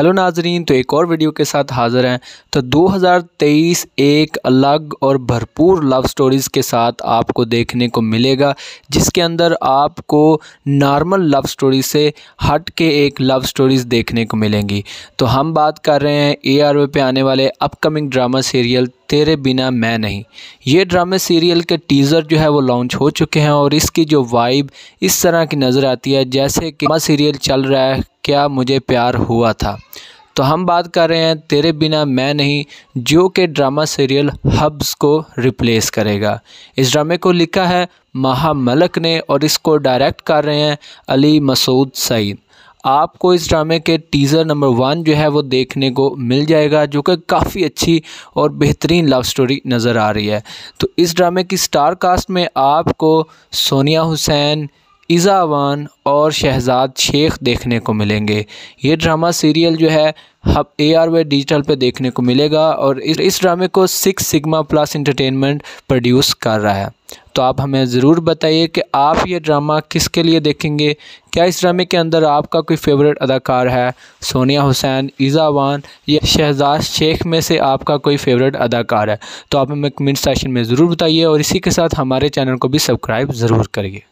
hello नाजरीन तो एक और वीडियो के साथ हाज़िर हैं तो 2023 एक अलग और भरपूर लव स्टोरीज़ के साथ आपको देखने को मिलेगा जिसके अंदर आपको नॉर्मल लव स्टोरी से हट के एक लव स्टोरीज़ देखने को मिलेंगी तो हम बात कर रहे हैं ए आर पे आने वाले अपकमिंग ड्रामा सीरियल तेरे बिना मैं नहीं ये ड्रामे सीरियल के टीज़र जो है वो लॉन्च हो चुके हैं और इसकी जो वाइब इस तरह की नज़र आती है जैसे कि सीरियल चल रहा है क्या मुझे प्यार हुआ था तो हम बात कर रहे हैं तेरे बिना मैं नहीं जो के ड्रामा सीरियल हब्स को रिप्लेस करेगा इस ड्रामे को लिखा है महा मलक ने और इसको डायरेक्ट कर रहे हैं अली मसूद सईद आपको इस ड्रामे के टीज़र नंबर वन जो है वो देखने को मिल जाएगा जो कि काफ़ी अच्छी और बेहतरीन लव स्टोरी नज़र आ रही है तो इस ड्रामे की स्टार कास्ट में आपको सोनिया हुसैन इज़ावान और शहजाद शेख देखने को मिलेंगे ये ड्रामा सीरियल जो है Habs A R Y digital पर देखने को मिलेगा और इस, इस ड्रामे को six sigma plus entertainment produce कर रहा है तो आप हमें ज़रूर बताइए कि आप ये ड्रामा किसके लिए देखेंगे क्या इस ड्रामे के अंदर आपका कोई फेवरेट अदाकार है सोनिया हुसैन ईज़ावान या शहजाद शेख में से आपका कोई फेवरेट अदाकार है तो आप हमें कमेंट सेशन में ज़रूर बताइए और इसी के साथ हमारे चैनल को भी सब्सक्राइब ज़रूर करिए